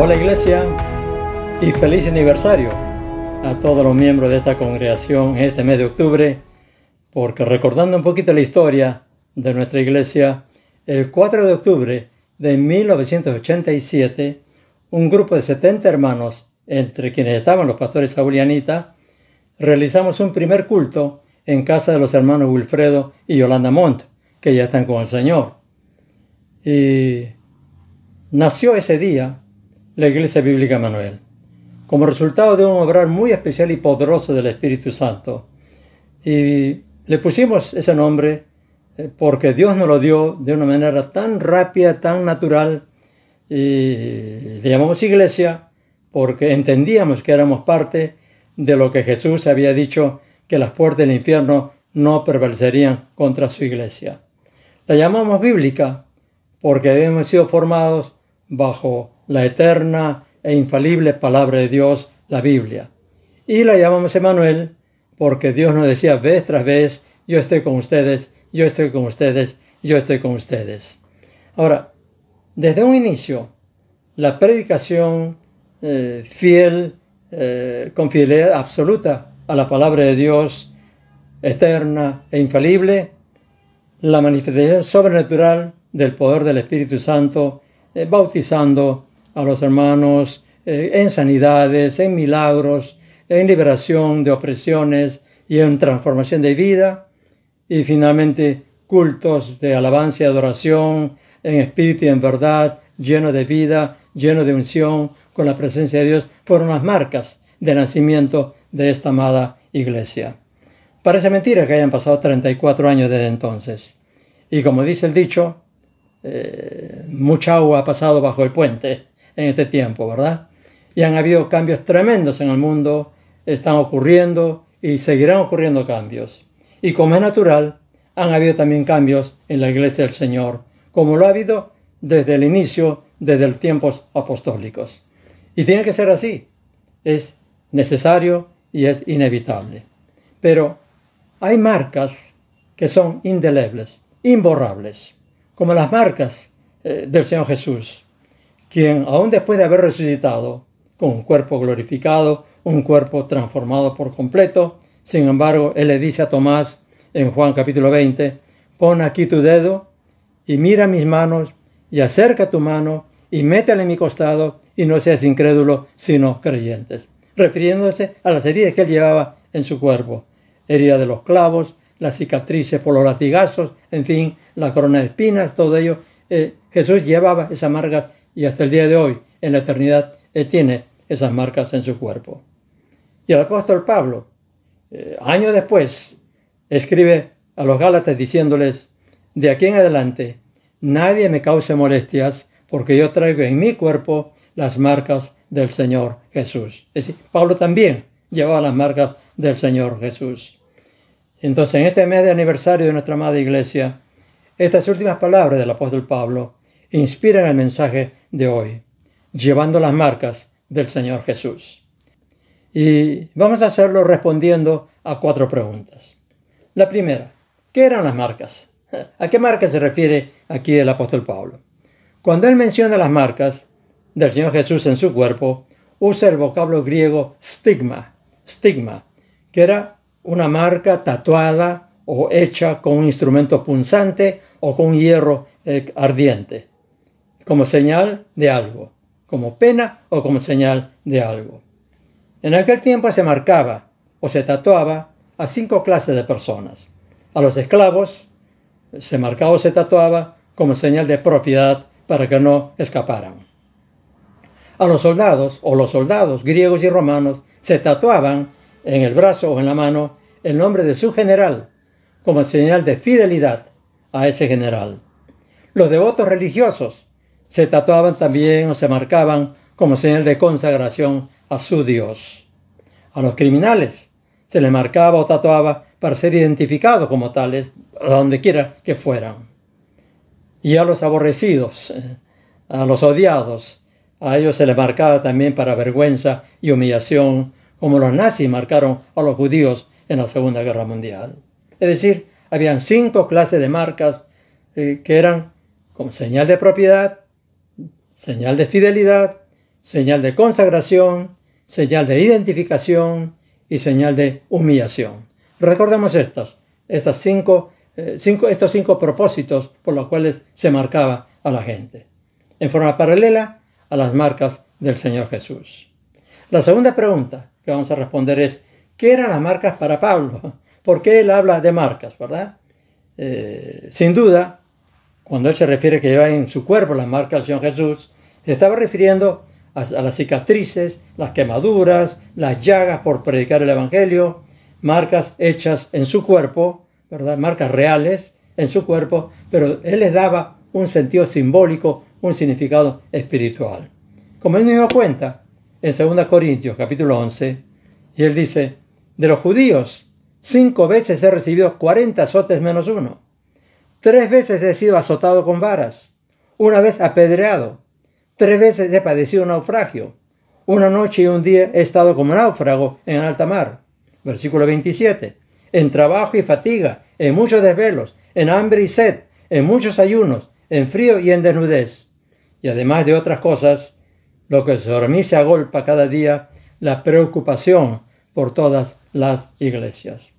Hola Iglesia y feliz aniversario a todos los miembros de esta congregación este mes de octubre, porque recordando un poquito la historia de nuestra iglesia, el 4 de octubre de 1987, un grupo de 70 hermanos, entre quienes estaban los pastores Saúl y Anita, realizamos un primer culto en casa de los hermanos Wilfredo y Yolanda Montt, que ya están con el Señor. Y nació ese día la Iglesia Bíblica Manuel, como resultado de un obrar muy especial y poderoso del Espíritu Santo. Y le pusimos ese nombre eh, porque Dios nos lo dio de una manera tan rápida, tan natural, y le llamamos iglesia porque entendíamos que éramos parte de lo que Jesús había dicho, que las puertas del infierno no prevalecerían contra su iglesia. La llamamos bíblica porque habíamos sido formados bajo la eterna e infalible palabra de Dios, la Biblia. Y la llamamos Emanuel porque Dios nos decía vez tras vez, yo estoy con ustedes, yo estoy con ustedes, yo estoy con ustedes. Ahora, desde un inicio, la predicación eh, fiel, eh, con fidelidad absoluta a la palabra de Dios, eterna e infalible, la manifestación sobrenatural del poder del Espíritu Santo, eh, bautizando, a los hermanos eh, en sanidades, en milagros, en liberación de opresiones y en transformación de vida. Y finalmente, cultos de alabanza y adoración en espíritu y en verdad, lleno de vida, lleno de unción, con la presencia de Dios, fueron las marcas de nacimiento de esta amada iglesia. Parece mentira que hayan pasado 34 años desde entonces. Y como dice el dicho, eh, mucha agua ha pasado bajo el puente en este tiempo, ¿verdad? Y han habido cambios tremendos en el mundo, están ocurriendo y seguirán ocurriendo cambios. Y como es natural, han habido también cambios en la iglesia del Señor, como lo ha habido desde el inicio, desde los tiempos apostólicos. Y tiene que ser así. Es necesario y es inevitable. Pero hay marcas que son indelebles, imborrables, como las marcas eh, del Señor Jesús quien aún después de haber resucitado, con un cuerpo glorificado, un cuerpo transformado por completo, sin embargo, él le dice a Tomás en Juan capítulo 20, pon aquí tu dedo y mira mis manos y acerca tu mano y métele en mi costado y no seas incrédulo, sino creyentes. Refiriéndose a las heridas que él llevaba en su cuerpo, heridas de los clavos, las cicatrices por los latigazos, en fin, la corona de espinas, todo ello. Eh, Jesús llevaba esas amargas y hasta el día de hoy, en la eternidad, él tiene esas marcas en su cuerpo. Y el apóstol Pablo, eh, años después, escribe a los Gálatas diciéndoles, de aquí en adelante, nadie me cause molestias, porque yo traigo en mi cuerpo las marcas del Señor Jesús. Es decir, Pablo también llevaba las marcas del Señor Jesús. Entonces, en este mes de aniversario de nuestra amada iglesia, estas últimas palabras del apóstol Pablo inspiran el mensaje de hoy, llevando las marcas del Señor Jesús. Y vamos a hacerlo respondiendo a cuatro preguntas. La primera, ¿qué eran las marcas? ¿A qué marcas se refiere aquí el apóstol Pablo? Cuando él menciona las marcas del Señor Jesús en su cuerpo, usa el vocablo griego stigma, stigma, que era una marca tatuada o hecha con un instrumento punzante o con hierro eh, ardiente como señal de algo, como pena o como señal de algo. En aquel tiempo se marcaba o se tatuaba a cinco clases de personas. A los esclavos se marcaba o se tatuaba como señal de propiedad para que no escaparan. A los soldados o los soldados griegos y romanos se tatuaban en el brazo o en la mano el nombre de su general como señal de fidelidad a ese general. Los devotos religiosos se tatuaban también o se marcaban como señal de consagración a su Dios. A los criminales se les marcaba o tatuaba para ser identificados como tales, a donde quiera que fueran. Y a los aborrecidos, eh, a los odiados, a ellos se les marcaba también para vergüenza y humillación, como los nazis marcaron a los judíos en la Segunda Guerra Mundial. Es decir, habían cinco clases de marcas eh, que eran como señal de propiedad, señal de fidelidad, señal de consagración, señal de identificación y señal de humillación. Recordemos estas, eh, cinco, estos cinco propósitos por los cuales se marcaba a la gente, en forma paralela a las marcas del Señor Jesús. La segunda pregunta que vamos a responder es, ¿qué eran las marcas para Pablo? ¿Por qué él habla de marcas, verdad? Eh, sin duda, cuando él se refiere que lleva en su cuerpo la marca del Señor Jesús, estaba refiriendo a, las cicatrices, las quemaduras, las llagas por predicar el Evangelio, marcas hechas en su cuerpo, ¿verdad? Marcas reales en su cuerpo, pero él les daba un sentido simbólico, un significado espiritual. Como él mismo cuenta en 2 Corintios capítulo 11, y él dice, de los judíos, cinco veces he recibido 40 azotes menos uno. Tres veces he sido azotado con varas, una vez apedreado, tres veces he padecido naufragio, una noche y un día he estado como náufrago en alta mar. Versículo 27. En trabajo y fatiga, en muchos desvelos, en hambre y sed, en muchos ayunos, en frío y en desnudez. Y además de otras cosas, lo que sobre mí se agolpa cada día, la preocupación por todas las iglesias.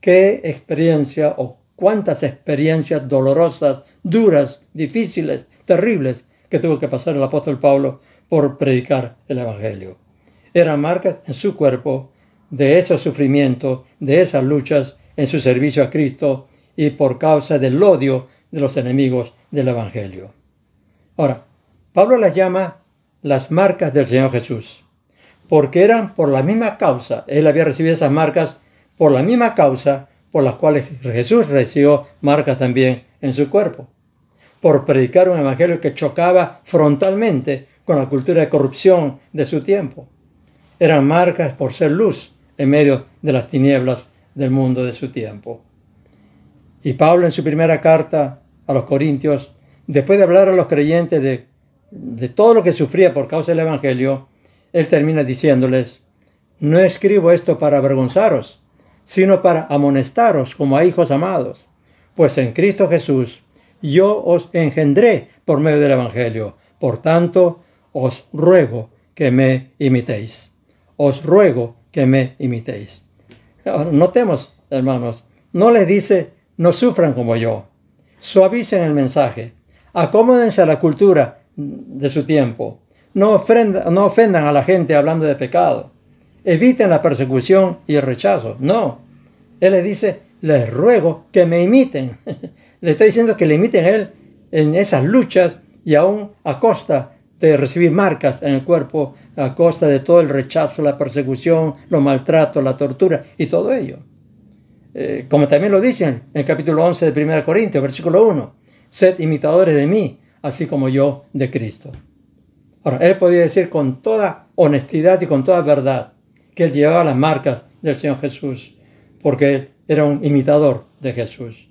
Qué experiencia o cuántas experiencias dolorosas, duras, difíciles, terribles que tuvo que pasar el apóstol Pablo por predicar el Evangelio. Eran marcas en su cuerpo de esos sufrimientos, de esas luchas en su servicio a Cristo y por causa del odio de los enemigos del Evangelio. Ahora, Pablo las llama las marcas del Señor Jesús, porque eran por la misma causa. Él había recibido esas marcas por la misma causa por las cuales Jesús recibió marcas también en su cuerpo, por predicar un evangelio que chocaba frontalmente con la cultura de corrupción de su tiempo. Eran marcas por ser luz en medio de las tinieblas del mundo de su tiempo. Y Pablo en su primera carta a los Corintios, después de hablar a los creyentes de, de todo lo que sufría por causa del Evangelio, él termina diciéndoles, no escribo esto para avergonzaros sino para amonestaros como a hijos amados. Pues en Cristo Jesús yo os engendré por medio del Evangelio. Por tanto, os ruego que me imitéis. Os ruego que me imitéis. Ahora, notemos, hermanos, no les dice, no sufran como yo. Suavicen el mensaje. Acomódense a la cultura de su tiempo. No, ofrenda, no ofendan a la gente hablando de pecado eviten la persecución y el rechazo. No. Él le dice, les ruego que me imiten. le está diciendo que le imiten a él en esas luchas y aún a costa de recibir marcas en el cuerpo, a costa de todo el rechazo, la persecución, los maltratos, la tortura y todo ello. Eh, como también lo dicen en el capítulo 11 de 1 Corintios, versículo 1, sed imitadores de mí, así como yo de Cristo. Ahora, él podía decir con toda honestidad y con toda verdad, que él llevaba las marcas del Señor Jesús, porque él era un imitador de Jesús.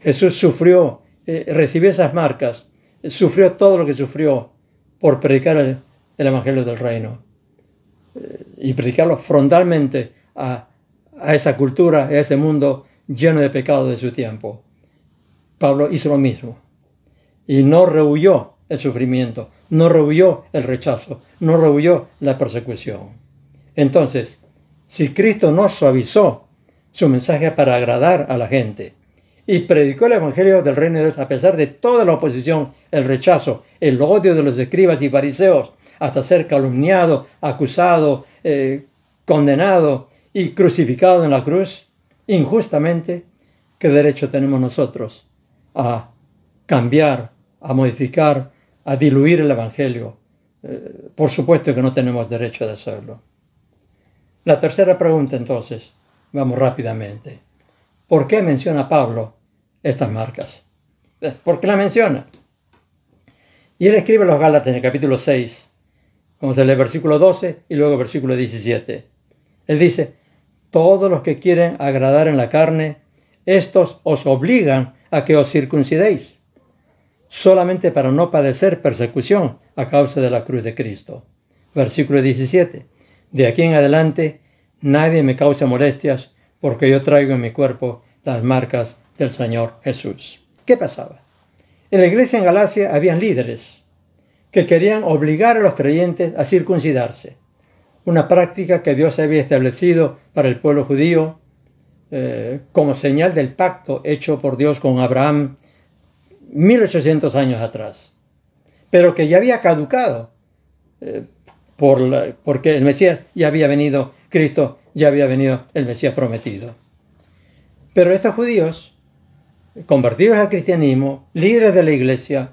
Jesús sufrió, eh, recibió esas marcas, sufrió todo lo que sufrió por predicar el, Evangelio del Reino eh, y predicarlo frontalmente a, a esa cultura, a ese mundo lleno de pecado de su tiempo. Pablo hizo lo mismo y no rehuyó el sufrimiento, no rehuyó el rechazo, no rehuyó la persecución. Entonces, si Cristo no suavizó su mensaje para agradar a la gente y predicó el Evangelio del Reino de Dios a pesar de toda la oposición, el rechazo, el odio de los escribas y fariseos, hasta ser calumniado, acusado, eh, condenado y crucificado en la cruz, injustamente, ¿qué derecho tenemos nosotros a cambiar, a modificar, a diluir el Evangelio? Eh, por supuesto que no tenemos derecho de hacerlo. La tercera pregunta entonces, vamos rápidamente. ¿Por qué menciona Pablo estas marcas? Eh, ¿Por qué la menciona? Y él escribe los Gálatas en el capítulo 6, vamos a leer versículo 12 y luego versículo 17. Él dice, todos los que quieren agradar en la carne, estos os obligan a que os circuncidéis, solamente para no padecer persecución a causa de la cruz de Cristo. Versículo 17. De aquí en adelante nadie me causa molestias porque yo traigo en mi cuerpo las marcas del Señor Jesús. ¿Qué pasaba? En la iglesia en Galacia habían líderes que querían obligar a los creyentes a circuncidarse, una práctica que Dios había establecido para el pueblo judío eh, como señal del pacto hecho por Dios con Abraham 1800 años atrás, pero que ya había caducado eh, porque el Mesías ya había venido, Cristo ya había venido, el Mesías prometido. Pero estos judíos, convertidos al cristianismo, líderes de la iglesia,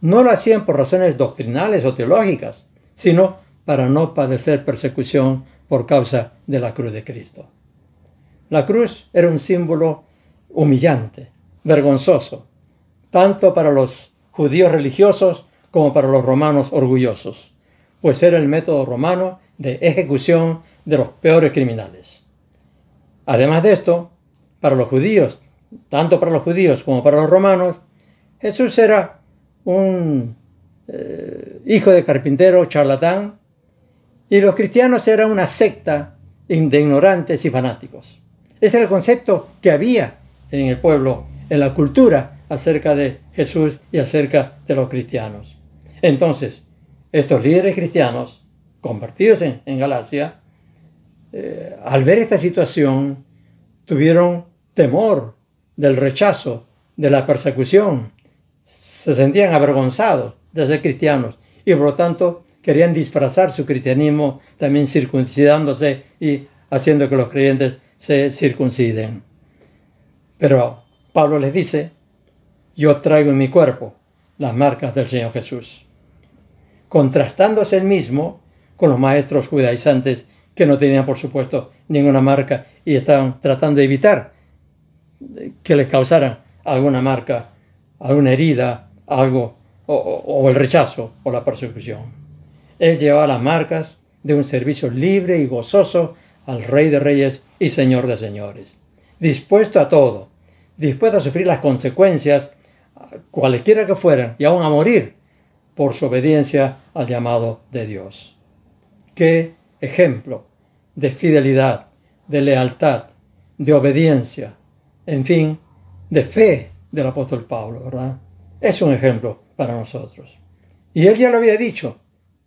no lo hacían por razones doctrinales o teológicas, sino para no padecer persecución por causa de la cruz de Cristo. La cruz era un símbolo humillante, vergonzoso, tanto para los judíos religiosos como para los romanos orgullosos pues era el método romano de ejecución de los peores criminales. Además de esto, para los judíos, tanto para los judíos como para los romanos, Jesús era un eh, hijo de carpintero, charlatán, y los cristianos eran una secta de ignorantes y fanáticos. Ese era el concepto que había en el pueblo, en la cultura acerca de Jesús y acerca de los cristianos. Entonces, estos líderes cristianos convertidos en, Galacia, eh, al ver esta situación, tuvieron temor del rechazo, de la persecución, se sentían avergonzados de ser cristianos y por lo tanto querían disfrazar su cristianismo también circuncidándose y haciendo que los creyentes se circunciden. Pero Pablo les dice, yo traigo en mi cuerpo las marcas del Señor Jesús contrastándose él mismo con los maestros judaizantes que no tenían, por supuesto, ninguna marca y estaban tratando de evitar que les causaran alguna marca, alguna herida, algo, o, el rechazo o la persecución. Él llevaba las marcas de un servicio libre y gozoso al Rey de Reyes y Señor de Señores, dispuesto a todo, dispuesto a sufrir las consecuencias, cualesquiera que fueran, y aún a morir por su obediencia al llamado de Dios. Qué ejemplo de fidelidad, de lealtad, de obediencia, en fin, de fe del apóstol Pablo, ¿verdad? Es un ejemplo para nosotros. Y él ya lo había dicho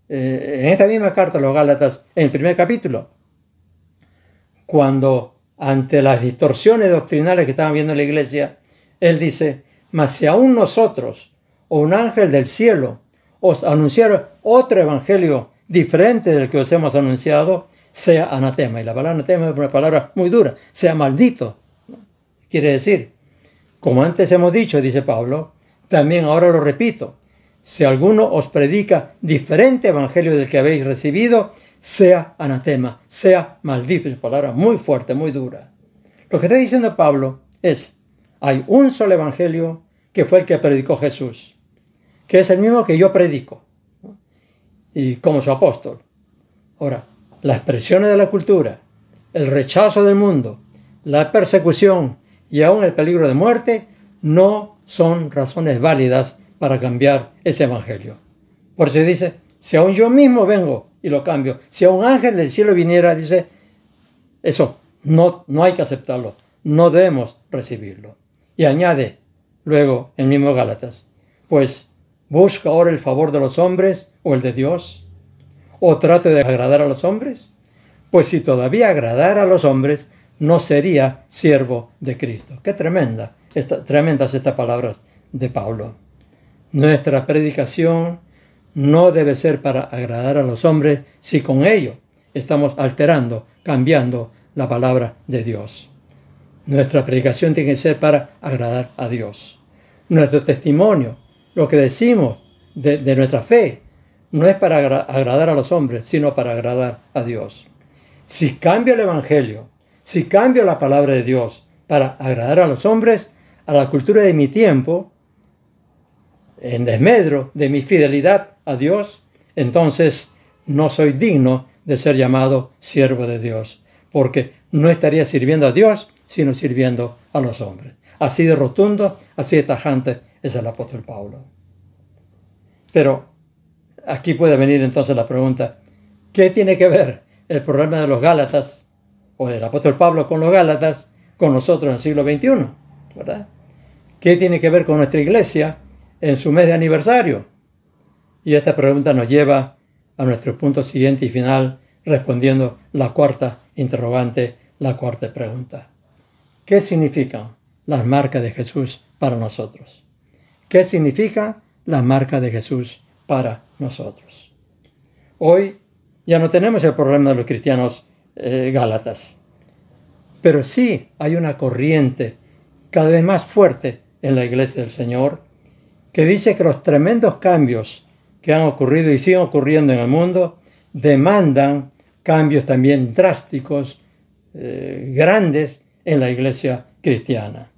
eh, en esta misma carta a los Gálatas, en el primer capítulo, cuando ante las distorsiones doctrinales que estaban viendo en la iglesia, él dice, mas si aún nosotros o un ángel del cielo os anunciare otro evangelio diferente del que os hemos anunciado, sea anatema. Y la palabra anatema es una palabra muy dura, sea maldito. Quiere decir, como antes hemos dicho, dice Pablo, también ahora lo repito, si alguno os predica diferente evangelio del que habéis recibido, sea anatema, sea maldito. Es una palabra muy fuerte, muy dura. Lo que está diciendo Pablo es, hay un solo evangelio que fue el que predicó Jesús que es el mismo que yo predico, y como su apóstol. Ahora, las presiones de la cultura, el rechazo del mundo, la persecución y aún el peligro de muerte no son razones válidas para cambiar ese evangelio. Por eso dice, si aún yo mismo vengo y lo cambio, si a un ángel del cielo viniera, dice, eso no, no hay que aceptarlo, no debemos recibirlo. Y añade luego el mismo Gálatas, pues ¿Busca ahora el favor de los hombres o el de Dios? ¿O trate de agradar a los hombres? Pues si todavía agradara a los hombres, no sería siervo de Cristo. Qué tremenda, esta, tremendas estas palabras de Pablo. Nuestra predicación no debe ser para agradar a los hombres si con ello estamos alterando, cambiando la palabra de Dios. Nuestra predicación tiene que ser para agradar a Dios. Nuestro testimonio lo que decimos de, nuestra fe no es para agradar a los hombres, sino para agradar a Dios. Si cambio el Evangelio, si cambio la palabra de Dios para agradar a los hombres, a la cultura de mi tiempo, en desmedro de mi fidelidad a Dios, entonces no soy digno de ser llamado siervo de Dios, porque no estaría sirviendo a Dios, sino sirviendo a los hombres. Así de rotundo, así de tajante es el apóstol Pablo. Pero aquí puede venir entonces la pregunta, ¿qué tiene que ver el problema de los Gálatas o del apóstol Pablo con los Gálatas con nosotros en el siglo XXI? ¿Verdad? ¿Qué tiene que ver con nuestra iglesia en su mes de aniversario? Y esta pregunta nos lleva a nuestro punto siguiente y final, respondiendo la cuarta interrogante, la cuarta pregunta. ¿Qué significan las marcas de Jesús para nosotros? ¿Qué significa la marca de Jesús para nosotros? Hoy ya no tenemos el problema de los cristianos eh, gálatas, pero sí hay una corriente cada vez más fuerte en la iglesia del Señor que dice que los tremendos cambios que han ocurrido y siguen ocurriendo en el mundo demandan cambios también drásticos, eh, grandes en la iglesia cristiana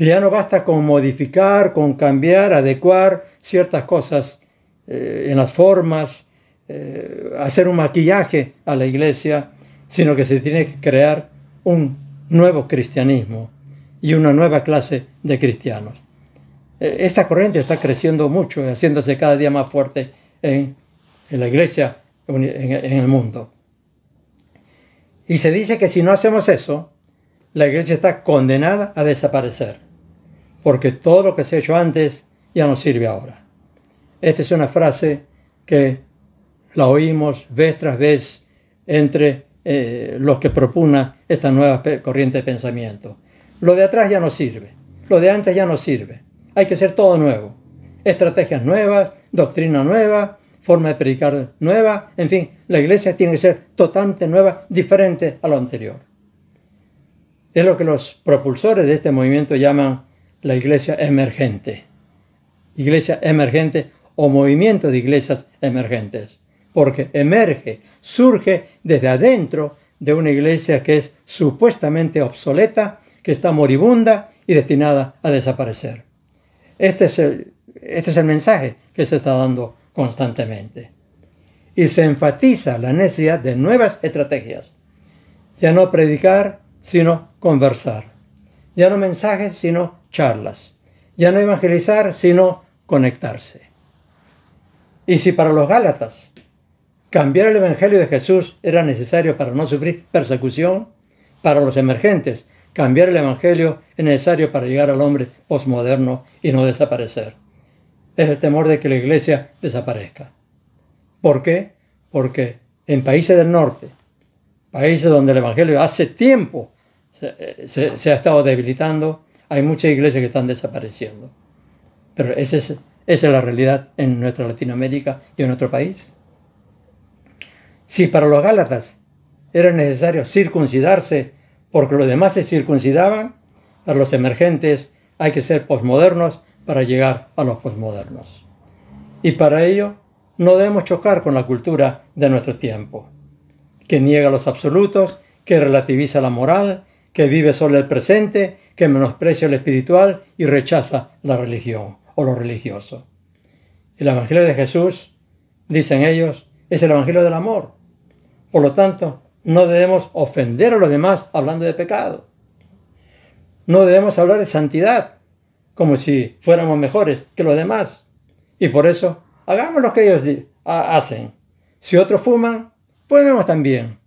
que ya no basta con modificar, con cambiar, adecuar ciertas cosas eh, en las formas, eh, hacer un maquillaje a la iglesia, sino que se tiene que crear un nuevo cristianismo y una nueva clase de cristianos. Eh, esta corriente está creciendo mucho, haciéndose cada día más fuerte en, la iglesia, en el mundo. Y se dice que si no hacemos eso, la iglesia está condenada a desaparecer porque todo lo que se ha hecho antes ya no sirve ahora. Esta es una frase que la oímos vez tras vez entre eh, los que propugnan esta nueva corriente de pensamiento. Lo de atrás ya no sirve, lo de antes ya no sirve. Hay que ser todo nuevo. Estrategias nuevas, doctrina nueva, forma de predicar nueva, en fin, la iglesia tiene que ser totalmente nueva, diferente a lo anterior. Es lo que los propulsores de este movimiento llaman la iglesia emergente. Iglesia emergente o movimiento de iglesias emergentes. Porque emerge, surge desde adentro de una iglesia que es supuestamente obsoleta, que está moribunda y destinada a desaparecer. Este es el, este es el mensaje que se está dando constantemente. Y se enfatiza la necesidad de nuevas estrategias. Ya no predicar, sino conversar. Ya no mensajes, sino charlas. Ya no evangelizar, sino conectarse. Y si para los Gálatas cambiar el Evangelio de Jesús era necesario para no sufrir persecución, para los emergentes cambiar el Evangelio es necesario para llegar al hombre postmoderno y no desaparecer. Es el temor de que la iglesia desaparezca. ¿Por qué? Porque en países del norte, países donde el Evangelio hace tiempo se eh, ha estado debilitando, hay muchas iglesias que están desapareciendo. Pero esa es, la realidad en nuestra Latinoamérica y en nuestro país. Si para los Gálatas era necesario circuncidarse porque los demás se circuncidaban, para los emergentes hay que ser posmodernos para llegar a los posmodernos. Y para ello no debemos chocar con la cultura de nuestro tiempo, que niega los absolutos, que relativiza la moral, que vive solo el presente, que menosprecia lo espiritual y rechaza la religión o lo religioso. El Evangelio de Jesús, dicen ellos, es el Evangelio del amor. Por lo tanto, no debemos ofender a los demás hablando de pecado. No debemos hablar de santidad, como si fuéramos mejores que los demás. Y por eso, hagamos lo que ellos hacen. Si otros fuman, fumemos también.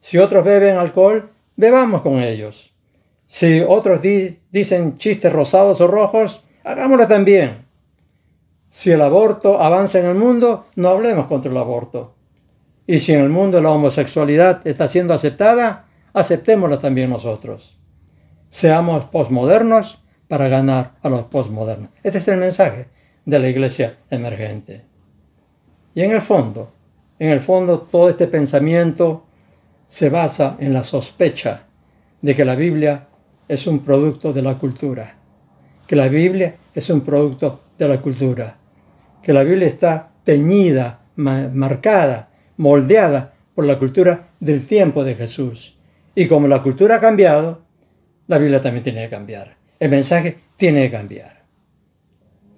Si otros beben alcohol, bebamos con ellos. Si otros dicen chistes rosados o rojos, hagámoslo también. Si el aborto avanza en el mundo, no hablemos contra el aborto. Y si en el mundo la homosexualidad está siendo aceptada, aceptémosla también nosotros. Seamos posmodernos para ganar a los posmodernos. Este es el mensaje de la iglesia emergente. Y en el fondo, en el fondo todo este pensamiento se basa en la sospecha de que la Biblia es un producto de la cultura, que la Biblia es un producto de la cultura, que la Biblia está teñida, marcada, moldeada por la cultura del tiempo de Jesús. Y como la cultura ha cambiado, la Biblia también tiene que cambiar. El mensaje tiene que cambiar.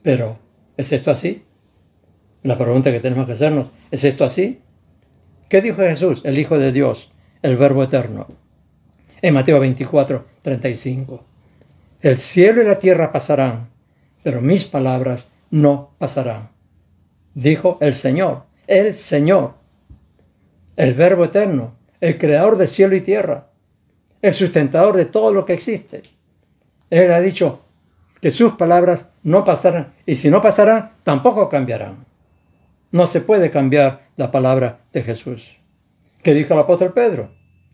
Pero, ¿es esto así? La pregunta que tenemos que hacernos, ¿es esto así? ¿Qué dijo Jesús, el Hijo de Dios? el Verbo Eterno. En Mateo 24, 35. El cielo y la tierra pasarán, pero mis palabras no pasarán. Dijo el Señor, el Señor, el Verbo Eterno, el Creador de cielo y tierra, el sustentador de todo lo que existe. Él ha dicho que sus palabras no pasarán, y si no pasarán, tampoco cambiarán. No se puede cambiar la palabra de Jesús. ¿Qué dijo el apóstol Pedro,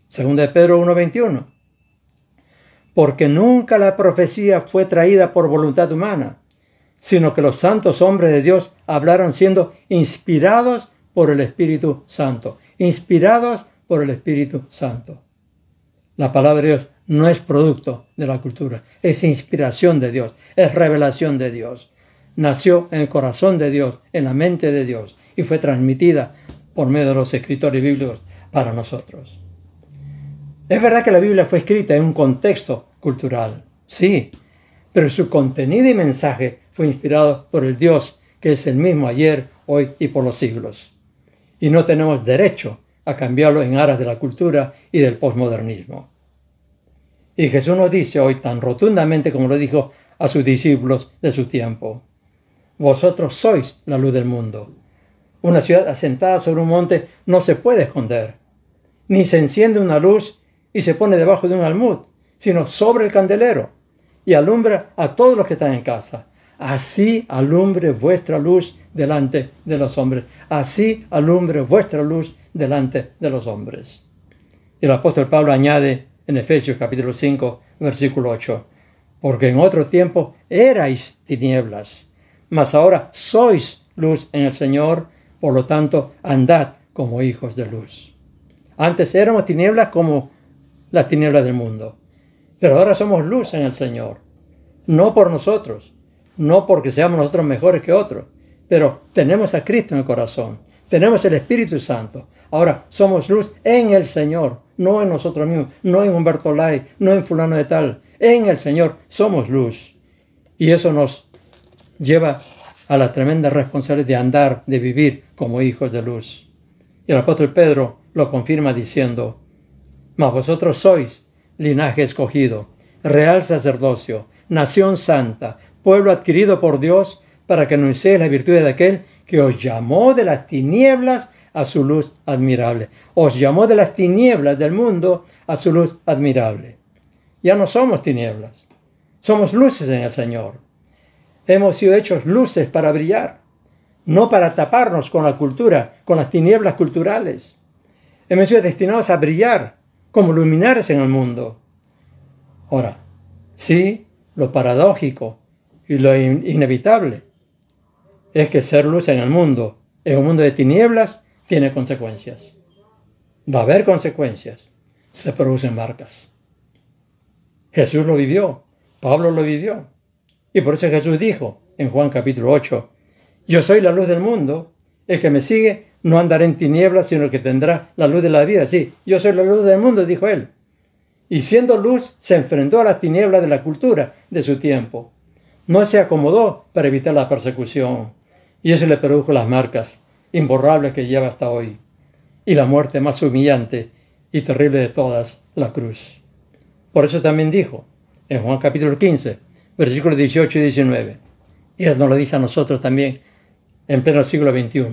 segunda de Pedro 1.21. Porque nunca la profecía fue traída por voluntad humana, sino que los santos hombres de Dios hablaron siendo inspirados por el Espíritu Santo, inspirados por el Espíritu Santo. La palabra de Dios no es producto de la cultura, es inspiración de Dios, es revelación de Dios. Nació en el corazón de Dios, en la mente de Dios y fue transmitida por medio de los escritores bíblicos para nosotros. Es verdad que la Biblia fue escrita en un contexto cultural, sí, pero su contenido y mensaje fue inspirado por el Dios que es el mismo ayer, hoy y por los siglos. Y no tenemos derecho a cambiarlo en aras de la cultura y del posmodernismo. Y Jesús nos dice hoy tan rotundamente como lo dijo a sus discípulos de su tiempo, Vosotros sois la luz del mundo. Una ciudad asentada sobre un monte no se puede esconder, ni se enciende una luz y se pone debajo de un almud, sino sobre el candelero y alumbra a todos los que están en casa. Así alumbre vuestra luz delante de los hombres. Así alumbre vuestra luz delante de los hombres. Y el apóstol Pablo añade en Efesios capítulo 5, versículo 8, porque en otro tiempo erais tinieblas, mas ahora sois luz en el Señor, por lo tanto, andad como hijos de luz. Antes éramos tinieblas como las tinieblas del mundo, pero ahora somos luz en el Señor. No por nosotros, no porque seamos nosotros mejores que otros, pero tenemos a Cristo en el corazón, tenemos el Espíritu Santo. Ahora somos luz en el Señor, no en nosotros mismos, no en Humberto Lai, no en fulano de tal. En el Señor somos luz. Y eso nos lleva a las tremendas responsabilidades de andar, de vivir como hijos de luz. Y el apóstol Pedro lo confirma diciendo, Mas vosotros sois linaje escogido, real sacerdocio, nación santa, pueblo adquirido por Dios, para que anunciéis la virtud de aquel que os llamó de las tinieblas a su luz admirable. Os llamó de las tinieblas del mundo a su luz admirable. Ya no somos tinieblas, somos luces en el Señor. Hemos sido hechos luces para brillar, no para taparnos con la cultura, con las tinieblas culturales. Hemos sido destinados a brillar como luminares en el mundo. Ahora, sí, lo paradójico y lo inevitable es que ser luz en el mundo, en un mundo de tinieblas, tiene consecuencias. Va a haber consecuencias. Se producen marcas. Jesús lo vivió, Pablo lo vivió, y por eso Jesús dijo en Juan capítulo 8, yo soy la luz del mundo, el que me sigue no andará en tinieblas, sino que tendrá la luz de la vida. Sí, yo soy la luz del mundo, dijo él. Y siendo luz, se enfrentó a las tinieblas de la cultura de su tiempo. No se acomodó para evitar la persecución. Y eso le produjo las marcas imborrables que lleva hasta hoy. Y la muerte más humillante y terrible de todas, la cruz. Por eso también dijo en Juan capítulo 15, versículos 18 y 19. y nos lo dice a nosotros también en pleno siglo XXI,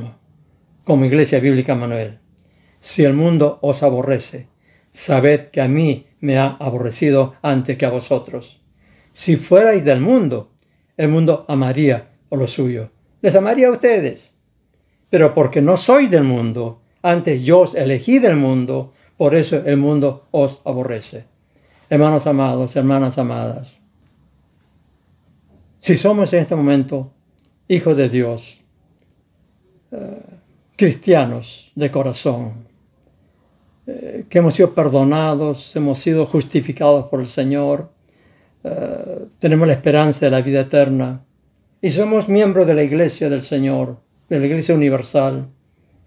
como Iglesia Bíblica Manuel. Si el mundo os aborrece, sabed que a mí me ha aborrecido antes que a vosotros. Si fuerais del mundo, el mundo amaría o lo suyo. Les amaría a ustedes. Pero porque no soy del mundo, antes yo os elegí del mundo, por eso el mundo os aborrece. Hermanos amados, hermanas amadas, si somos en este momento hijos de Dios, eh, cristianos de corazón, eh, que hemos sido perdonados, hemos sido justificados por el Señor, eh, tenemos la esperanza de la vida eterna y somos miembros de la iglesia del Señor, de la iglesia universal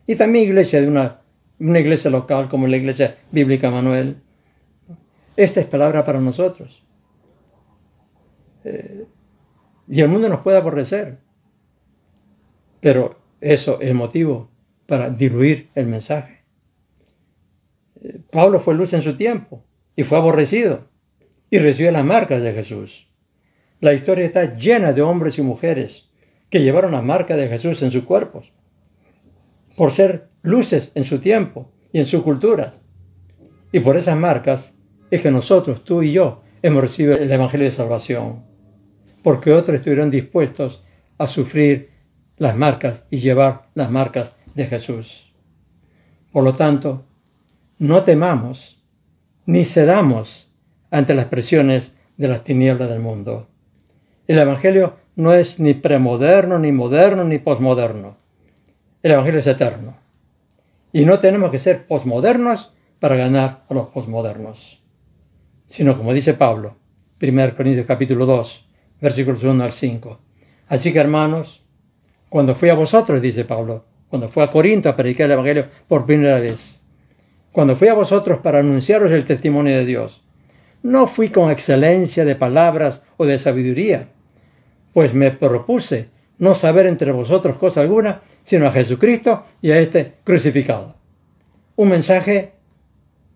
y también iglesia de una, una iglesia local como la iglesia bíblica Manuel. Esta es palabra para nosotros. Y el mundo nos puede aborrecer. Pero eso es motivo para diluir el mensaje. Eh, Pablo fue luz en su tiempo y fue aborrecido y recibió las marcas de Jesús. La historia está llena de hombres y mujeres que llevaron las marcas de Jesús en sus cuerpos por ser luces en su tiempo y en sus culturas. Y por esas marcas es que nosotros, tú y yo, hemos recibido el Evangelio de Salvación porque otros estuvieron dispuestos a sufrir las marcas y llevar las marcas de Jesús. Por lo tanto, no temamos ni cedamos ante las presiones de las tinieblas del mundo. El Evangelio no es ni premoderno, ni moderno, ni posmoderno. El Evangelio es eterno. Y no tenemos que ser posmodernos para ganar a los posmodernos. Sino como dice Pablo, 1 Corintios capítulo 2, versículos 1 al 5. Así que hermanos, cuando fui a vosotros, dice Pablo, cuando fui a Corinto a predicar el Evangelio por primera vez, cuando fui a vosotros para anunciaros el testimonio de Dios, no fui con excelencia de palabras o de sabiduría, pues me propuse no saber entre vosotros cosa alguna, sino a Jesucristo y a este crucificado. Un mensaje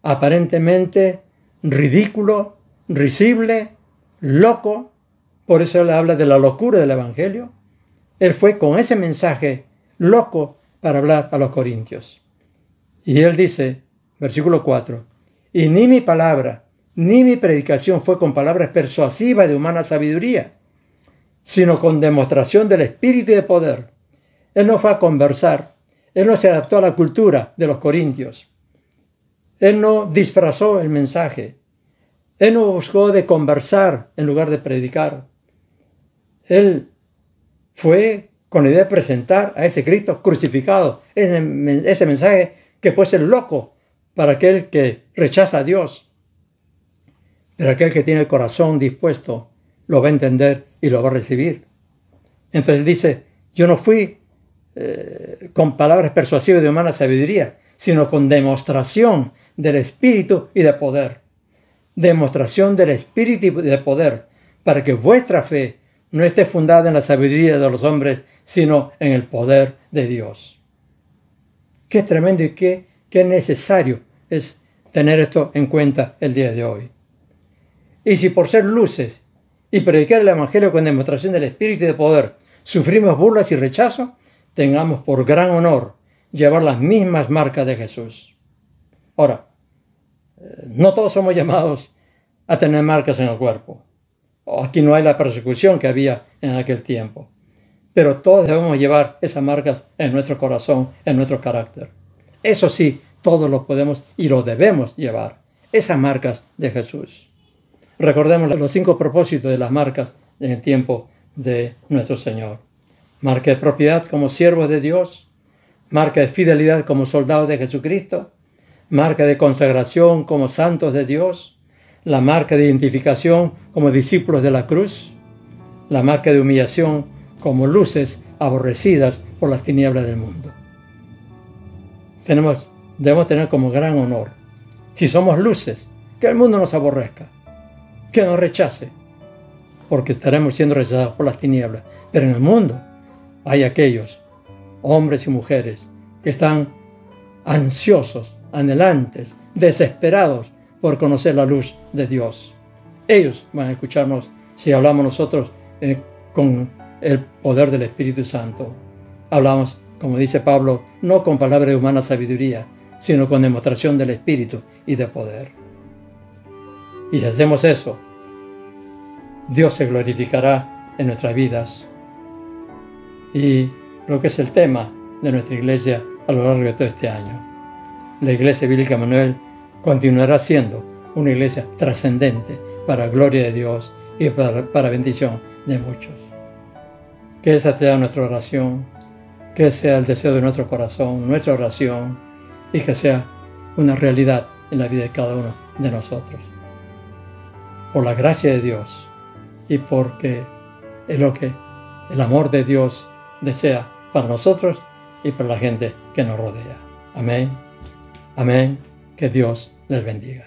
aparentemente ridículo, risible, loco, por eso él habla de la locura del Evangelio. Él fue con ese mensaje loco para hablar a los corintios. Y él dice, versículo 4, y ni mi palabra, ni mi predicación fue con palabras persuasivas de humana sabiduría, sino con demostración del espíritu y de poder. Él no fue a conversar, él no se adaptó a la cultura de los corintios, él no disfrazó el mensaje, él no buscó de conversar en lugar de predicar. Él fue con la idea de presentar a ese Cristo crucificado, ese, mensaje que puede ser loco para aquel que rechaza a Dios. Pero aquel que tiene el corazón dispuesto lo va a entender y lo va a recibir. Entonces dice, yo no fui eh, con palabras persuasivas de humana sabiduría, sino con demostración del Espíritu y de poder. Demostración del Espíritu y de poder, para que vuestra fe no esté fundada en la sabiduría de los hombres, sino en el poder de Dios. Qué tremendo y qué, qué necesario es tener esto en cuenta el día de hoy. Y si por ser luces y predicar el Evangelio con demostración del Espíritu y de poder, sufrimos burlas y rechazo, tengamos por gran honor llevar las mismas marcas de Jesús. Ahora, eh, no todos somos llamados a tener marcas en el cuerpo. Oh, aquí no hay la persecución que había en aquel tiempo. Pero todos debemos llevar esas marcas en nuestro corazón, en nuestro carácter. Eso sí, todos lo podemos y lo debemos llevar, esas marcas de Jesús. Recordemos los cinco propósitos de las marcas en el tiempo de nuestro Señor. Marca de propiedad como siervos de Dios, marca de fidelidad como soldados de Jesucristo, marca de consagración como santos de Dios, la marca de identificación como discípulos de la cruz, la marca de humillación como luces aborrecidas por las tinieblas del mundo. Tenemos, debemos tener como gran honor, si somos luces, que el mundo nos aborrezca, que nos rechace, porque estaremos siendo rechazados por las tinieblas. Pero en el mundo hay aquellos, hombres y mujeres, que están ansiosos, anhelantes, desesperados por conocer la luz de Dios. Ellos van a escucharnos si hablamos nosotros eh, con el poder del Espíritu Santo. Hablamos, como dice Pablo, no con palabras de humana sabiduría, sino con demostración del Espíritu y de poder. Y si hacemos eso, Dios se glorificará en nuestras vidas. Y lo que es el tema de nuestra iglesia a lo largo de todo este año. La iglesia bíblica Manuel continuará siendo una iglesia trascendente para gloria de Dios y para, bendición de muchos. Que esa sea nuestra oración, que sea el deseo de nuestro corazón, nuestra oración, y que sea una realidad en la vida de cada uno de nosotros. Por la gracia de Dios y porque es lo que el amor de Dios desea para nosotros y para la gente que nos rodea. Amén. Amén. Que Dios les bendiga.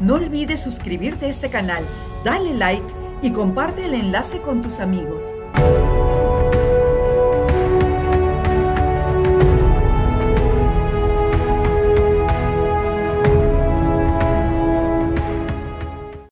No olvides suscribirte a este canal, dale like y comparte el enlace con tus amigos.